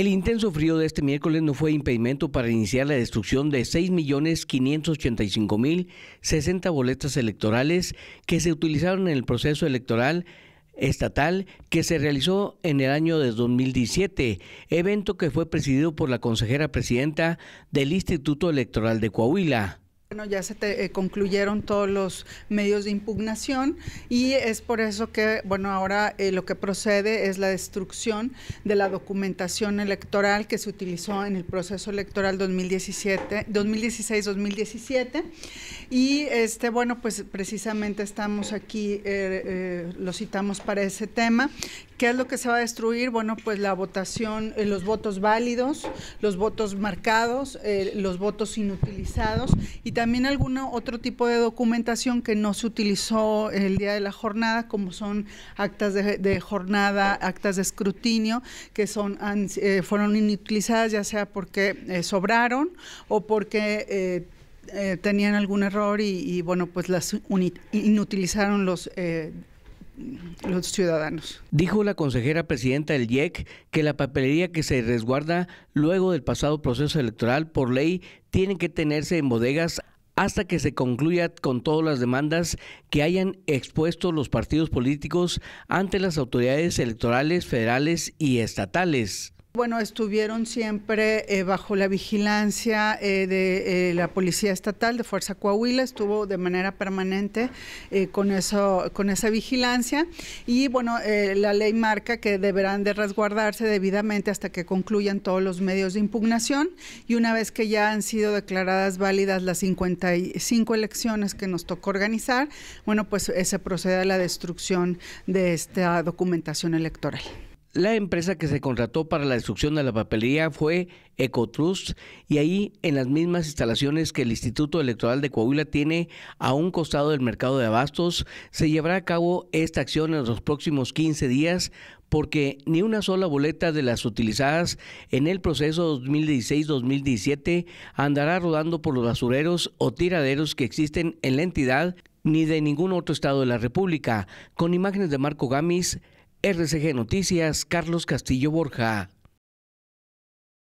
El intenso frío de este miércoles no fue impedimento para iniciar la destrucción de 6.585.060 boletas electorales que se utilizaron en el proceso electoral estatal que se realizó en el año de 2017, evento que fue presidido por la consejera presidenta del Instituto Electoral de Coahuila, bueno, ya se eh, concluyeron todos los medios de impugnación y es por eso que, bueno, ahora eh, lo que procede es la destrucción de la documentación electoral que se utilizó en el proceso electoral 2016-2017 y, este, bueno, pues precisamente estamos aquí, eh, lo citamos para ese tema ¿Qué es lo que se va a destruir? Bueno, pues la votación, eh, los votos válidos, los votos marcados, eh, los votos inutilizados y también algún otro tipo de documentación que no se utilizó el día de la jornada, como son actas de, jornada, actas de escrutinio, que son eh, fueron inutilizadas ya sea porque sobraron o porque... tenían algún error y, bueno, pues las inutilizaron los eh, los ciudadanos. Dijo la consejera presidenta del IEC que la papelería que se resguarda luego del pasado proceso electoral por ley tiene que tenerse en bodegas hasta que se concluya con todas las demandas que hayan expuesto los partidos políticos ante las autoridades electorales federales y estatales. Bueno, estuvieron siempre eh, bajo la vigilancia eh, de eh, la Policía Estatal de Fuerza Coahuila, estuvo de manera permanente con, eso, con esa vigilancia y bueno, la ley marca que deberán de resguardarse debidamente hasta que concluyan todos los medios de impugnación y una vez que ya han sido declaradas válidas las 55 elecciones que nos tocó organizar, bueno, pues se procede a la destrucción de esta documentación electoral. La empresa que se contrató para la destrucción de la papelería fue Ecotrust y ahí en las mismas instalaciones que el Instituto Electoral de Coahuila tiene a un costado del mercado de abastos, se llevará a cabo esta acción en los próximos 15 días porque ni una sola boleta de las utilizadas en el proceso 2016-2017 andará rodando por los basureros o tiraderos que existen en la entidad ni de ningún otro estado de la República. Con imágenes de Marco Gamis, RCG Noticias, Carlos Castillo Borja.